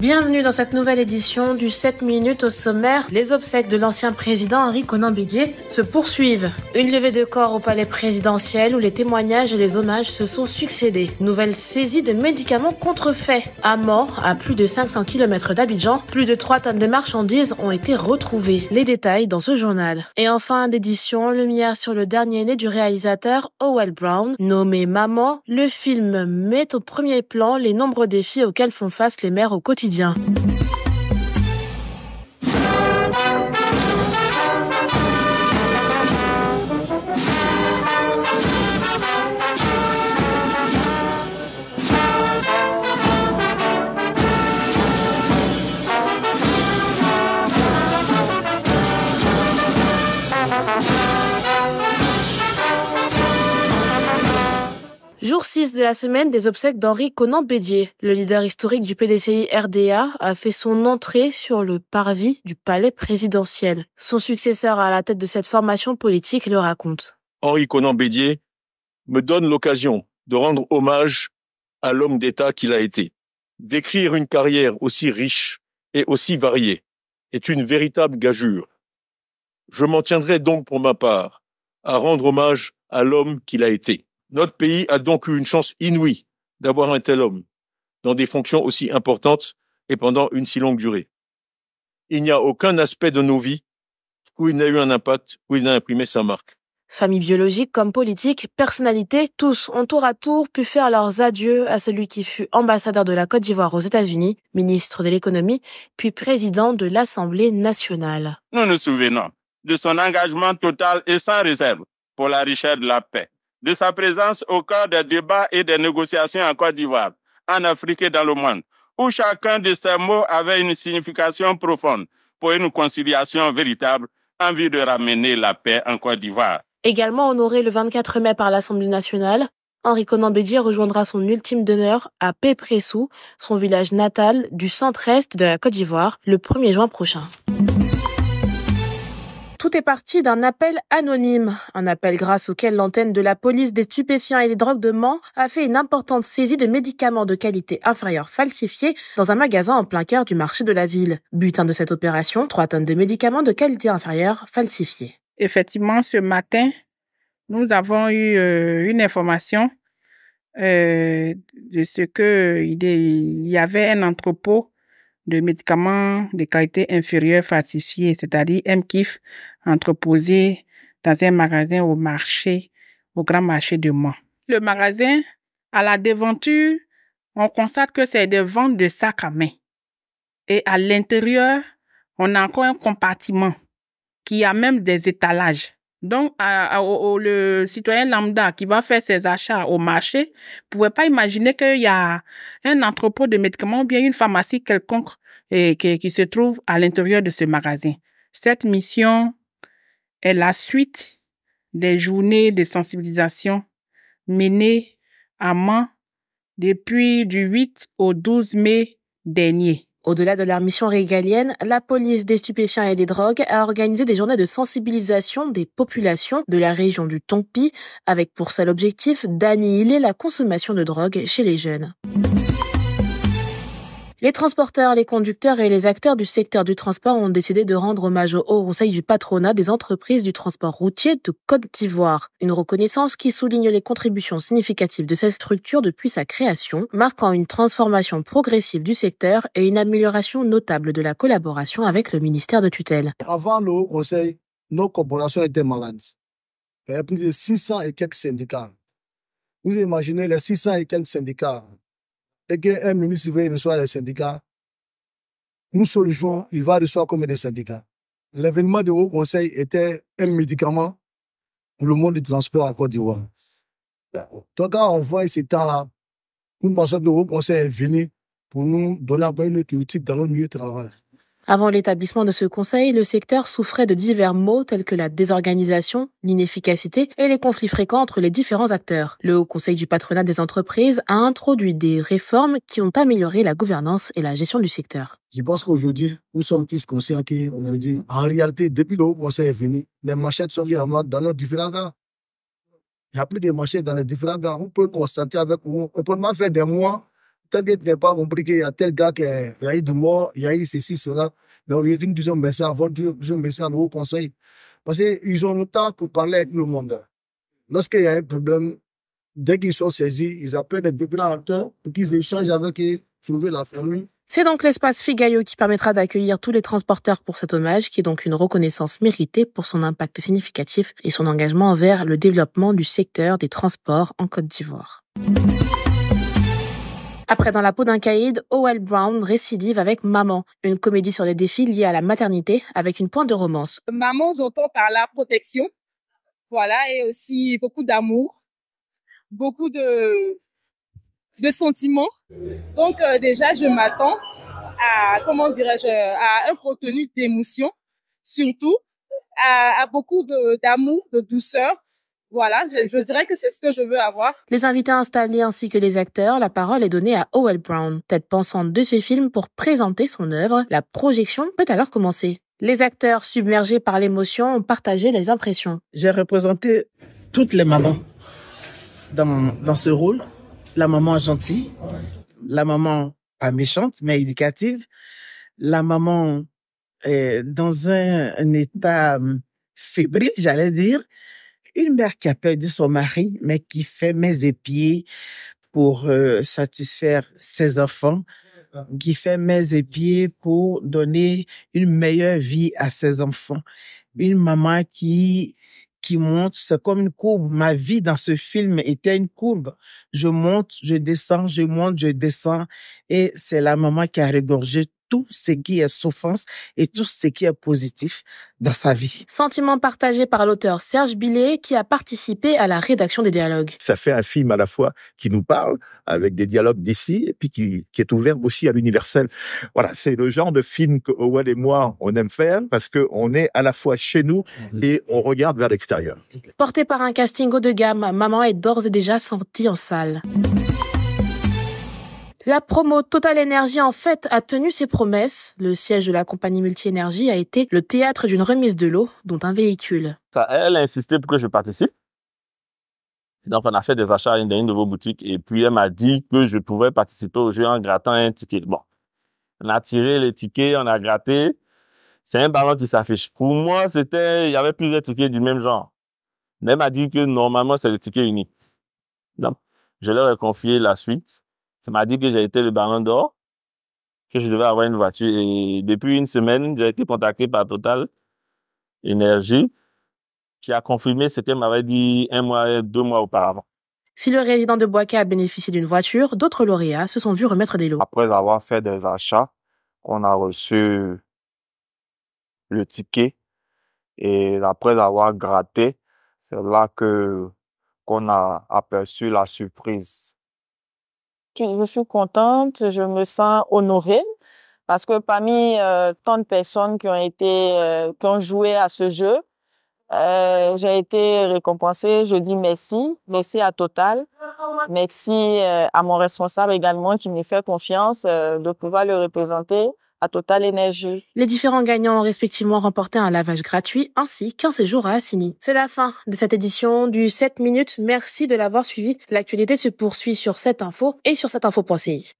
Bienvenue dans cette nouvelle édition du 7 minutes au sommaire. Les obsèques de l'ancien président Henri Conan se poursuivent. Une levée de corps au palais présidentiel où les témoignages et les hommages se sont succédés. Nouvelle saisie de médicaments contrefaits. À mort, à plus de 500 km d'Abidjan, plus de 3 tonnes de marchandises ont été retrouvées. Les détails dans ce journal. Et enfin, d'édition, lumière sur le dernier né du réalisateur Owell Brown, nommé Maman. Le film met au premier plan les nombreux défis auxquels font face les mères au quotidien. quotidien. Jour 6 de la semaine des obsèques d'Henri Conan Bédier. Le leader historique du PDCI RDA a fait son entrée sur le parvis du palais présidentiel. Son successeur à la tête de cette formation politique le raconte. Henri Conan Bédier me donne l'occasion de rendre hommage à l'homme d'État qu'il a été. D'écrire une carrière aussi riche et aussi variée est une véritable gageure. Je m'en tiendrai donc pour ma part à rendre hommage à l'homme qu'il a été. Notre pays a donc eu une chance inouïe d'avoir un tel homme dans des fonctions aussi importantes et pendant une si longue durée. Il n'y a aucun aspect de nos vies où il n'a eu un impact, où il n'a imprimé sa marque. Famille biologique comme politique, personnalité, tous ont tour à tour pu faire leurs adieux à celui qui fut ambassadeur de la Côte d'Ivoire aux États-Unis, ministre de l'économie, puis président de l'Assemblée nationale. Nous nous souvenons de son engagement total et sans réserve pour la richesse de la paix, de sa présence au cœur des débats et des négociations en Côte d'Ivoire, en Afrique et dans le monde, où chacun de ces mots avait une signification profonde pour une conciliation véritable en vue de ramener la paix en Côte d'Ivoire. Également honoré le 24 mai par l'Assemblée nationale, Henri Conan Bédié rejoindra son ultime demeure à Pépressou, son village natal du centre-est de la Côte d'Ivoire, le 1er juin prochain. Tout est parti d'un appel anonyme, un appel grâce auquel l'antenne de la police des stupéfiants et des drogues de Mans a fait une importante saisie de médicaments de qualité inférieure falsifiés dans un magasin en plein cœur du marché de la ville. Butin de cette opération, trois tonnes de médicaments de qualité inférieure falsifiés. Effectivement, ce matin, nous avons eu euh, une information euh, de ce qu'il y avait un entrepôt de médicaments de qualité inférieure falsifiés, c'est-à-dire kiff entreposés dans un magasin au marché, au grand marché de Mans. Le magasin, à la déventure, on constate que c'est des ventes de sacs à main. Et à l'intérieur, on a encore un compartiment qui a même des étalages. Donc, le citoyen lambda qui va faire ses achats au marché ne pouvait pas imaginer qu'il y a un entrepôt de médicaments ou bien une pharmacie quelconque qui, se trouve à l'intérieur de ce magasin. Cette mission est la suite des journées de sensibilisation menées à main depuis du 8 au 12 mai dernier. Au-delà de leur mission régalienne, la police des stupéfiants et des drogues a organisé des journées de sensibilisation des populations de la région du Tompi, avec pour seul objectif d'annihiler la consommation de drogue chez les jeunes. Les transporteurs, les conducteurs et les acteurs du secteur du transport ont décidé de rendre hommage au Haut Conseil du patronat des entreprises du transport routier de Côte d'Ivoire. Une reconnaissance qui souligne les contributions significatives de cette structure depuis sa création, marquant une transformation progressive du secteur et une amélioration notable de la collaboration avec le ministère de tutelle. Avant le Haut Conseil, nos corporations étaient malades. Il y avait plus de 600 et quelques syndicats. Vous imaginez les 600 et quelques syndicats et qu'un ministre veut recevoir les syndicats, une solution, il va recevoir comme des syndicats L'événement du Haut Conseil était un médicament pour le monde du transport à Côte d'Ivoire. Donc, quand on voit ces temps-là, nous pensons que le Haut Conseil est venu pour nous donner encore une autre dans notre milieu de travail. Avant l'établissement de ce conseil, le secteur souffrait de divers maux tels que la désorganisation, l'inefficacité et les conflits fréquents entre les différents acteurs. Le Haut Conseil du patronat des entreprises a introduit des réformes qui ont amélioré la gouvernance et la gestion du secteur. Je pense qu'aujourd'hui, nous sommes tous conscients dit en réalité, depuis le Haut Conseil est venu, les marchés sont vraiment dans nos différents cas. Il n'y a plus de machettes dans les différents On peut constater avec, on peut même faire des mois tant que tu pas compris qu'il y a tel gars qui a eu de mort, il y a eu ceci, cela, Mais on victimes disons merci avant, disons nouveau conseil. Parce qu'ils ont le temps pour parler avec le monde. Lorsqu'il y a un problème, dès qu'ils sont saisis, ils appellent des acteurs pour qu'ils échangent avec eux, trouver la famille. C'est donc l'espace Figayo qui permettra d'accueillir tous les transporteurs pour cet hommage, qui est donc une reconnaissance méritée pour son impact significatif et son engagement envers le développement du secteur des transports en Côte d'Ivoire. Après, dans la peau d'un caïd, owell Brown récidive avec Maman, une comédie sur les défis liés à la maternité avec une pointe de romance. Maman, j'entends par la protection. Voilà, et aussi beaucoup d'amour, beaucoup de, de sentiments. Donc, euh, déjà, je m'attends à, comment dirais-je, à un contenu d'émotion, surtout, à, beaucoup d'amour, de douceur, voilà, je, dirais que c'est ce que je veux avoir. Les invités installés ainsi que les acteurs, la parole est donnée à Howell Brown, tête pensante de ce film pour présenter son œuvre. La projection peut alors commencer. Les acteurs submergés par l'émotion ont partagé les impressions. J'ai représenté toutes les mamans dans, dans ce rôle. La maman gentille, la maman pas méchante mais éducative, la maman est euh, dans un état euh, fébrile, j'allais dire, une mère qui a perdu son mari, mais qui fait mes épiers pour euh, satisfaire ses enfants, qui fait mes épiers pour donner une meilleure vie à ses enfants. Une maman qui qui monte, c'est comme une courbe. Ma vie dans ce film était une courbe. Je monte, je descends, je monte, je descends. Et c'est la maman qui a regorgé tout ce qui est souffrance et tout ce qui est positif dans sa vie. Sentiment partagé par l'auteur Serge Billet qui a participé à la rédaction des dialogues. Ça fait un film à la fois qui nous parle avec des dialogues d'ici et puis qui, qui, est ouvert aussi à l'universel. Voilà, c'est le genre de film que Owen et moi on aime faire parce que on est à la fois chez nous et on regarde vers l'extérieur. Porté par un casting haut de gamme, Maman est d'ores et déjà sortie en salle. La promo Total Energy en fait a tenu ses promesses. Le siège de la compagnie Multiénergie a été le théâtre d'une remise de l'eau, dont un véhicule. elle a insisté pour que je participe. Donc, on a fait des achats dans une de vos boutiques et puis elle m'a dit que je pouvais participer au jeu en grattant un ticket. Bon, on a tiré les tickets, on a gratté. C'est un ballon qui s'affiche. Pour moi, c'était, il y avait plusieurs tickets du même genre. elle m'a dit que normalement, c'est le ticket unique. Donc, je leur ai confié la suite m'a dit que j'ai été le baron d'or, que je devais avoir une voiture. Et depuis une semaine, j'ai été contacté par Total Énergie, qui a confirmé ce qu'elle m'avait dit un mois, deux mois auparavant. Si le résident de Boaké a bénéficié d'une voiture, d'autres lauréats se sont vus remettre des lots. Après avoir fait des achats, qu'on a reçu le ticket et après avoir gratté, c'est là que qu'on a aperçu la surprise je suis contente, je me sens honorée parce que parmi euh, tant de personnes qui ont été euh, qui ont joué à ce jeu, euh, j'ai été récompensée. Je dis merci, merci à Total, merci à mon responsable également qui me fait confiance de pouvoir le représenter à Total Energy. Les différents gagnants ont respectivement remporté un lavage gratuit ainsi qu'un séjour à Assini. C'est la fin de cette édition du 7 minutes. Merci de l'avoir suivi. L'actualité se poursuit sur cette info et sur cette info.ci.